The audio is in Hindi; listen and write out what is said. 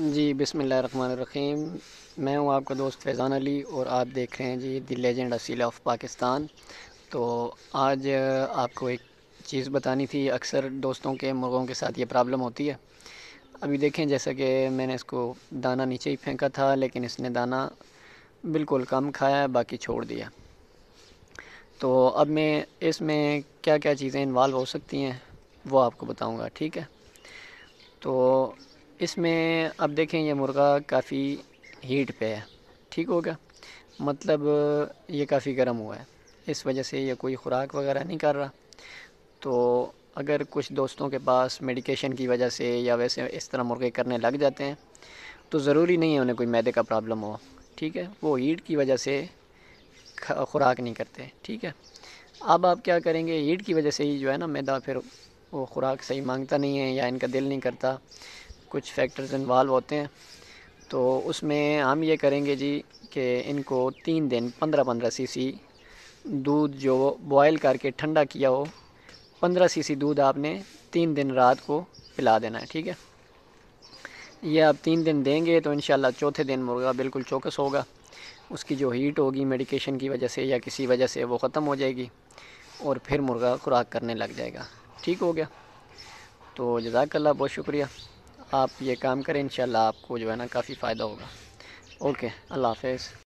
जी बिसमीम मैं हूँ आपका दोस्त फैज़ान अली और आप देख रहे हैं जी the legend Aseel of Pakistan तो आज आपको एक चीज़ बतानी थी अक्सर दोस्तों के मुर्गों के साथ ये प्रॉब्लम होती है अभी देखें जैसा कि मैंने इसको दाना नीचे ही फेंका था लेकिन इसने दाना बिल्कुल कम खाया बाकी छोड़ दिया तो अब मैं इसमें क्या क्या चीज़ें इन्वाल्व हो सकती हैं वो आपको बताऊँगा ठीक है इसमें अब देखें ये मुर्गा काफ़ी हीट पे है ठीक हो गया मतलब ये काफ़ी गर्म हुआ है इस वजह से ये कोई ख़ुराक वगैरह नहीं कर रहा तो अगर कुछ दोस्तों के पास मेडिकेशन की वजह से या वैसे इस तरह मुर्गे करने लग जाते हैं तो ज़रूरी नहीं है उन्हें कोई मैदे का प्रॉब्लम हो ठीक है वो हीट की वजह से खुराक नहीं करते ठीक है अब आप क्या करेंगे हीट की वजह से ही जो है ना मैदा फिर वो खुराक सही मांगता नहीं है या इनका दिल नहीं करता कुछ फैक्टर्स इन्वाल्व होते हैं तो उसमें हम ये करेंगे जी कि इनको तीन दिन पंद्रह पंद्रह सीसी दूध जो बॉयल करके ठंडा किया हो पंद्रह सीसी दूध आपने तीन दिन रात को पिला देना है ठीक है ये आप तीन दिन देंगे तो इन चौथे दिन मुर्गा बिल्कुल चौकस होगा उसकी जो हीट होगी मेडिकेशन की वजह से या किसी वजह से वो ख़त्म हो जाएगी और फिर मुर्गा खुराक करने लग जाएगा ठीक हो गया तो जजाकल्ला बहुत शुक्रिया आप ये काम करें इन आपको जो है ना काफ़ी फ़ायदा होगा ओके अल्लाह हाफ